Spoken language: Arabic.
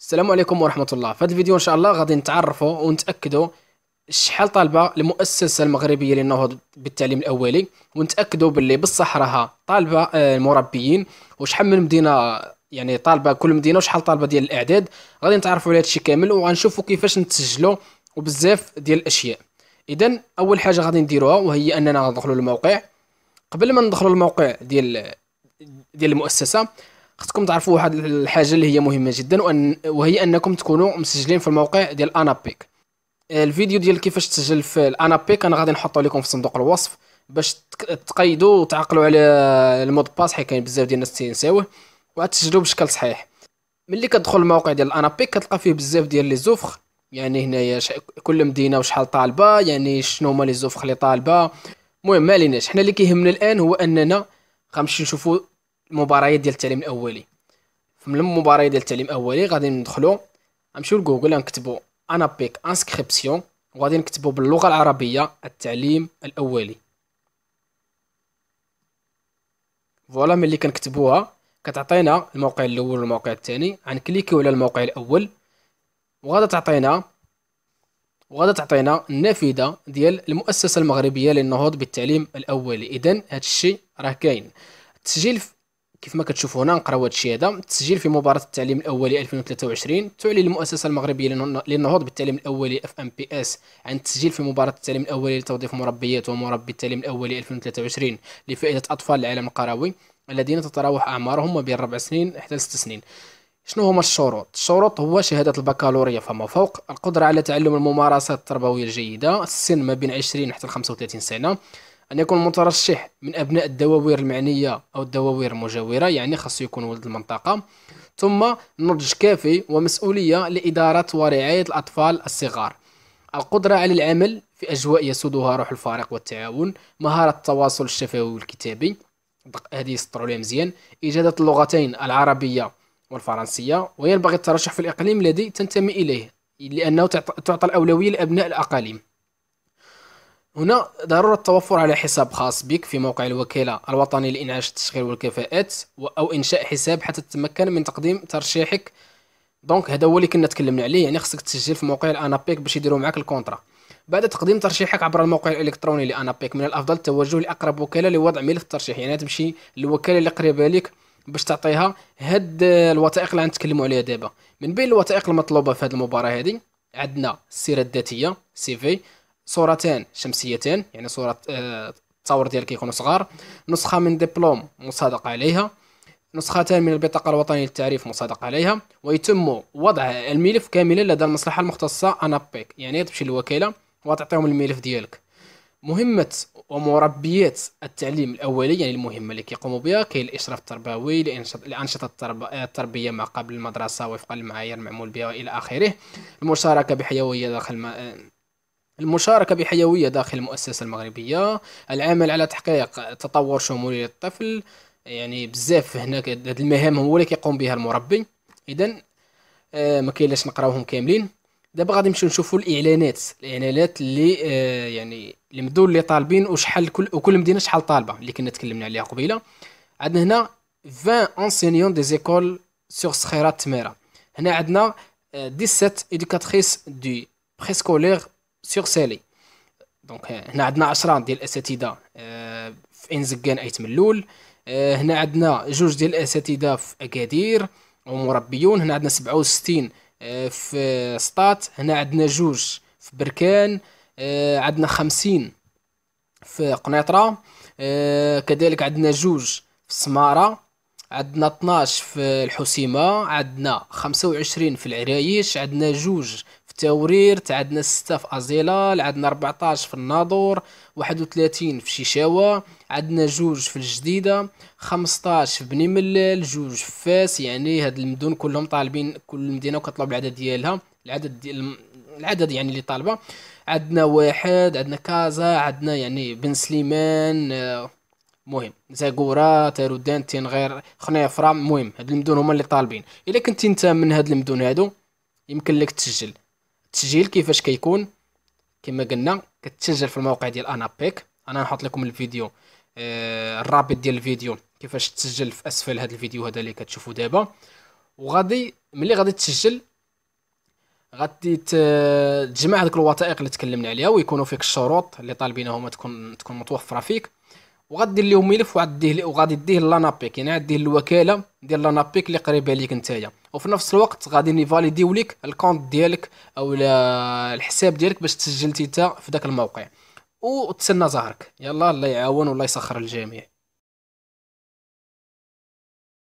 السلام عليكم ورحمه الله في هذا الفيديو ان شاء الله غادي نتعرفوا ونتاكدوا شحال طالبه المؤسسه المغربيه للنهوض بالتعليم الاولي ونتاكدوا باللي بصح راها طالبه آه، المربيين وشحال من مدينه يعني طالبه كل مدينه وشحال طالبه ديال الاعداد غادي نتعرفوا على الشيء كامل وغنشوفوا كيفاش نتسجلوا وبزاف ديال الاشياء اذا اول حاجه غادي نديروها وهي اننا ندخلوا للموقع قبل ما ندخلوا للموقع ديال ديال المؤسسه خصكم تعرفوا واحد الحاجه اللي هي مهمه جدا وأن وهي انكم تكونوا مسجلين في الموقع ديال انابيك آه، الفيديو ديال كيفاش تسجل في الانابيك انا غادي نحطه لكم في صندوق الوصف باش تقيدوا وتعقلوا على المود باس حيت كاين بزاف ديال الناس تينساوه وتسجلوا بشكل صحيح ملي كتدخل الموقع ديال الانابيك كتلقى فيه بزاف ديال لي زوفخ يعني هنايا كل مدينه وشحال طالبه يعني شنو هما لي زوفخ اللي طالبه المهم ما حنا اللي كيهمنا الان هو اننا غنمشي نشوفوا المباريات ديال التعليم الاولي فمن المباريات ديال التعليم الاولي غادي ندخلو غنمشيو لجوجل غنكتبو انا بيك انسكريبسيون وغادي نكتبو باللغه العربيه التعليم الاولي فوالا ملي كنكتبوها كتعطينا الموقع الاول والموقع الثاني غنكليكيو على الموقع الاول وغادا تعطينا وغادا تعطينا النافذه ديال المؤسسه المغربيه للنهوض بالتعليم الاولي اذا هذا الشيء راه كاين التسجيل كيف ما كتشوفوا هنا نقراو هذا الشيء هذا التسجيل في مباراه التعليم الاولي 2023 تعلن المؤسسه المغربيه للنهوض بالتعليم الاولي اف ام بي اس عن التسجيل في مباراه التعليم الاولي لتوظيف مربيات ومربي التعليم الاولي 2023 لفائده اطفال العالم القروي الذين تتراوح اعمارهم ما بين ربع سنين حتى ست سنين شنو هما الشروط الشروط هو شهادة البكالوريا فما فوق القدرة على تعلم الممارسات التربوية الجيدة السن ما بين 20 حتى 35 سنة أن يكون المترشح من أبناء الدواوير المعنية أو الدواوير المجاورة يعني خاصو يكون ولد المنطقة ثم نضج كافي ومسؤولية لإدارة ورعاية الأطفال الصغار القدرة على العمل في أجواء يسودها روح الفريق والتعاون مهارة التواصل الشفوي والكتابي هذه يسطروا عليها مزيان إجادة اللغتين العربية والفرنسية وينبغي الترشح في الإقليم الذي تنتمي إليه لأنه تعطى الأولوية لأبناء الأقاليم هنا ضرورة التوفر على حساب خاص بك في موقع الوكالة الوطني لإنعاش التشغيل والكفاءات أو إنشاء حساب حتى تتمكن من تقديم ترشيحك دونك هذا هو اللي كنا تكلمنا عليه يعني خصك تسجل في موقع الانابيك باش يديروا معاك الكونترا بعد تقديم ترشيحك عبر الموقع الالكتروني لانابيك من الافضل التوجه لاقرب وكاله لوضع ملف الترشيح يعني تمشي للوكاله اللي قريبه لك باش تعطيها هاد الوثائق اللي غنتكلموا عليها دابا من بين الوثائق المطلوبه في هاد المباراه هذه عندنا السيره الذاتيه سي في صورتان شمسيتان يعني صورة التصاور آه، ديالك كيكونوا صغار نسخة من دبلوم مصادق عليها نسختان من البطاقة الوطنية للتعريف مصادق عليها ويتم وضع الملف كاملا لدى المصلحة المختصة أنابيك يعني تمشي للوكالة وتعطيهم الملف ديالك مهمة ومربيات التعليم الأولي يعني المهمة اللي كيقوموا بها كاين الإشراف التربوي لأنشطة التربية ما قبل المدرسة وفقا للمعايير المعمول بها وإلى آخره المشاركة بحيوية داخل المشاركة بحيوية داخل المؤسسة المغربية العمل على تحقيق تطور شمولي للطفل يعني بزاف هناك هاد المهام هو اللي كيقوم بها المربي اذا آه ما كاين نقراوهم كاملين دابا غادي نمشيو نشوفوا الاعلانات الاعلانات اللي آه يعني اللي مدول اللي طالبين وشحال كل وكل مدينه شحال طالبه اللي كنا تكلمنا عليها قبيله عندنا هنا 20 انسينيون دي زيكول سور صخيرات تميره هنا عندنا 17 ادوكاتريس دي بريسكولير سيغ سالي دونك هنا عندنا عشران ديال الاساتذه في انزكان ايت ملول هنا عندنا جوج ديال الاساتذه في اكادير ومربيون هنا عندنا 67 في سطات هنا عندنا جوج في بركان عندنا خمسين في قنيطره كذلك عندنا جوج في سماره عندنا 12 في الحسيمه عندنا 25 في العرايش عندنا جوج توريرت عندنا 6 في ازيلال عندنا 14 في الناظور 31 في شيشاوة عندنا جوج في الجديدة 15 في بني ملال جوج في فاس يعني هاد المدن كلهم طالبين كل مدينة وكطلب العدد ديالها العدد ديال العدد يعني اللي طالبة عندنا واحد عندنا كازا عندنا يعني بن سليمان آه، مهم زاكورا تارودان غير خنيفرة المهم هاد المدن هما اللي طالبين الا كنتي انت من هاد المدن هادو يمكن لك تسجل التسجيل كيفاش كيكون كما قلنا كتسجل في الموقع ديال انابيك انا نحط لكم الفيديو آه الرابط ديال الفيديو كيفاش تسجل في اسفل هذا الفيديو هذا اللي كتشوفوا دابا وغادي ملي غادي تسجل غادي تجمع هذوك الوثائق اللي تكلمنا عليها ويكونوا فيك الشروط اللي طالبينهم تكون تكون متوفره فيك وغادي لهم ملف وغادي ديه وغادي ديه لانابيك يعني ديه الوكاله ديال لانابيك اللي قريبه ليك نتايا وفي نفس الوقت غادي يفاليديو ليك الكونت ديالك او الحساب ديالك باش تسجلتي انت في ذاك الموقع وتسنى زهرك يلا الله يعاون والله يسخر الجميع